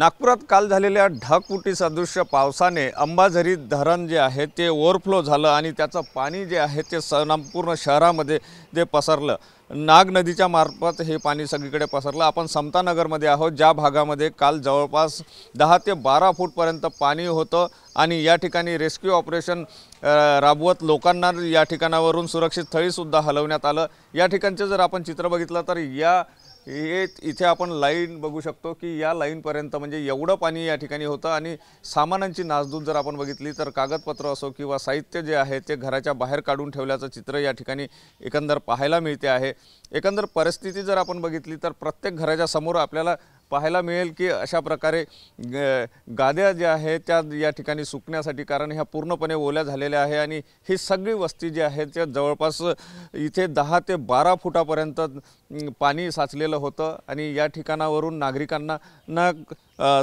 नागपुरात काल झालेल्या ढगफुटी सदृश्य पावसाने अंबाझरी धरण जे आहे ते ओव्हरफ्लो झालं आणि त्याचं पाणी जे आहे ते संपूर्ण शहरामध्ये जे पसरलं नाग नदीच्या मार्फत हे पाणी सगळीकडे पसरलं आपण समतानगरमध्ये आहोत ज्या भागामध्ये काल जवळपास दहा ते बारा फूटपर्यंत पाणी होतं आणि या ठिकाणी रेस्क्यू ऑपरेशन राबवत लोकांना या ठिकाणावरून सुरक्षित स्थळीसुद्धा हलवण्यात आलं या ठिकाणचं जर आपण चित्र बघितलं तर या हे इथे आपण लाईन बघू शकतो की या लाईनपर्यंत म्हणजे एवढं पाणी या ठिकाणी होतं आणि सामानांची नासधूस जर आपण बघितली तर कागदपत्र असो किंवा साहित्य जे आहे ते घराच्या बाहेर काढून ठेवल्याचं चित्र या ठिकाणी एकंदर पाहायला मिळते आहे एकंदर परिस्थिती जर आपण बघितली तर प्रत्येक घराच्या समोर आपल्याला पाहायला मिळेल की अशा प्रकारे गाद्या ज्या आहेत त्या या ठिकाणी सुकण्यासाठी कारण ह्या पूर्णपणे ओल्या झालेल्या आहे आणि ही सगळी वस्ती जी आहे त्या जवळपास इथे दहा ते बारा फुटापर्यंत पाणी साचलेलं होतं आणि या ठिकाणावरून नागरिकांना ना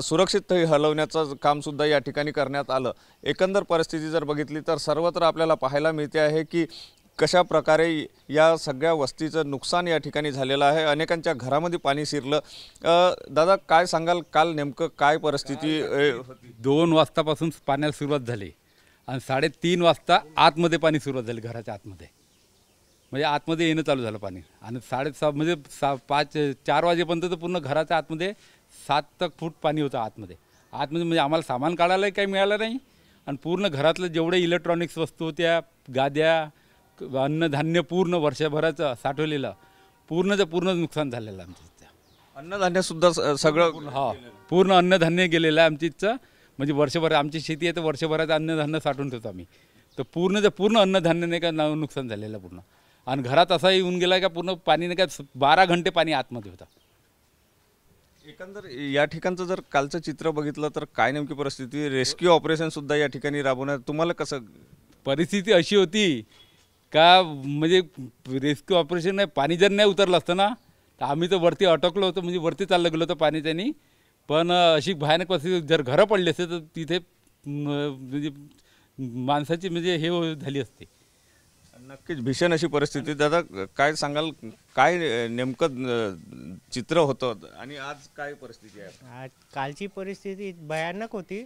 सुरक्षित हलवण्याचं कामसुद्धा या ठिकाणी करण्यात आलं एकंदर परिस्थिती जर बघितली तर सर्वत्र आपल्याला पाहायला मिळते आहे की कशा प्रकारे या सगळ्या वस्तीचं नुकसान या ठिकाणी झालेलं आहे अनेकांच्या घरामध्ये पाणी शिरलं दादा काय सांगाल काल नेमकं काय परिस्थिती दोन वाजतापासून पाण्याला सुरुवात झाली आणि साडेतीन वाजता आतमध्ये पाणी सुरुवात झाली घराच्या आतमध्ये म्हणजे आतमध्ये येणं चालू झालं पाणी आणि साडेसहा म्हणजे सा पाच चार वाजेपर्यंत तर पूर्ण घराच्या आतमध्ये सात तक फूट पाणी होतं आतमध्ये आतमध्ये म्हणजे आम्हाला सामान काढायलाही काही मिळालं नाही आणि पूर्ण घरातलं जेवढे इलेक्ट्रॉनिक्स वस्तू होत्या गाद्या अन्नधान्य पूर्ण वर्षभराचं साठवलेलं पूर्णचं पूर्ण नुकसान झालेलं आमच्या इथचं अन्नधान्यसुद्धा सुद्धा सगळं हा पूर्ण अन्नधान्य गेलेलं आहे आमच्या इथचं म्हणजे वर्षभर आमची शेती आहे तर वर्षभराचं अन्नधान्य साठवून ठेवतो आम्ही तर पूर्ण जर पूर्ण अन्नधान्य नाही का ना- नुकसान झालेलं पूर्ण आणि घरात असा येऊन गेला का पूर्ण पाणी नाही का बारा घंटे पाणी आतमध्ये होता एकंदर या ठिकाणचं जर कालचं चित्र बघितलं तर काय नेमकी परिस्थिती रेस्क्यू ऑपरेशन सुद्धा या ठिकाणी राबवण्यात तुम्हाला कसं परिस्थिती अशी होती का म्हणजे रेस्क्यू ऑपरेशन नाही पाणी जर नाही उतरलं असतं ना तर आम्ही तर वरती अटकलो होतो म्हणजे वरती चाललं गेलो होतं पाणी त्यांनी पण अशी भयानक परिस्थिती जर घरं पडली असते तर तिथे म्हणजे माणसाची म्हणजे हे हो, झाली असते नक्कीच भीषण अशी परिस्थिती दादा काय सांगाल काय नेमकं चित्र होतं आणि आज काय परिस्थिती आहे आज कालची परिस्थिती भयानक होती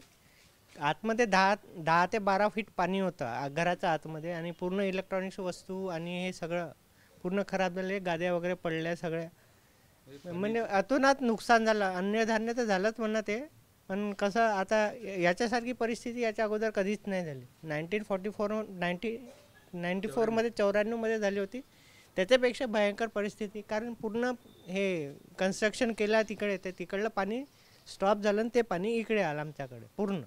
आतमध्ये दहा दहा ते बारा फीट पाणी होतं घराच्या आतमध्ये आणि पूर्ण इलेक्ट्रॉनिक्स वस्तू आणि हे सगळं पूर्ण खराब झाले गाद्या वगैरे पडल्या सगळ्या म्हणजे आत नुकसान झालं अन्नधान्य तर झालंच म्हणा ते पण कसं आता याच्यासारखी परिस्थिती याच्या अगोदर कधीच नाही झाली nineteen forty four ninety ninety फोरमध्ये चौऱ्याण्णवमध्ये झाली होती त्याच्यापेक्षा भयंकर परिस्थिती कारण पूर्ण हे कन्स्ट्रक्शन केलं तिकडे ते तिकडलं पाणी स्टॉप झालं आणि ते पाणी इकडे आलं आमच्याकडे पूर्ण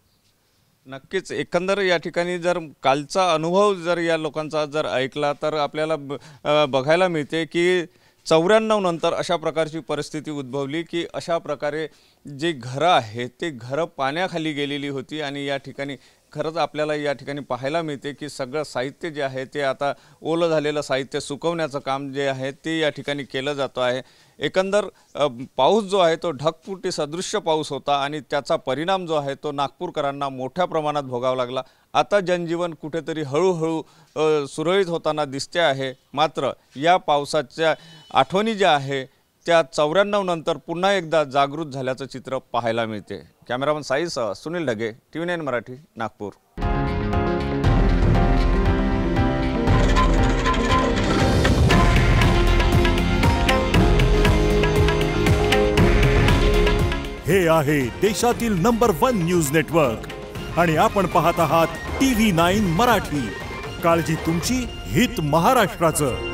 नक्कीच एकंदर या ठिकाणी जर कालचा अनुभव जर या लोकांचा जर ऐकला तर आपल्याला बघायला मिळते की चौऱ्याण्णव नंतर अशा प्रकारची परिस्थिती उद्भवली की अशा प्रकारे जे घरं आहेत ते घरं पाण्याखाली गेलेली होती आणि या ठिकाणी खरंच आपल्याला या ठिकाणी पाहायला मिळते की सगळं साहित्य जे आहे ते आता ओलं झालेलं साहित्य सुकवण्याचं काम जे आहे ते या ठिकाणी केलं जातं आहे एकंदर पाऊस जो आहे तो ढकफुटी सदृश्य पाऊस होता आणि त्याचा परिणाम जो आहे तो नागपूरकरांना मोठ्या प्रमाणात भोगावा लागला आता जनजीवन कुठेतरी हळूहळू सुरळीत होताना दिसते आहे मात्र या पावसाच्या आठवणी ज्या आहे त्या चौऱ्याण्णव नंतर पुन्हा एकदा जागृत झाल्याचं चित्र पाहायला मिळते कॅमेरामन साईसह Sunil Dhage T V nine Marathi Nagpur हे आहे देशातील नंबर वन न्यूज नेटवर्क आणि आपण पाहत आहात टी व्ही नाईन मराठी काळजी तुमची हित महाराष्ट्राचं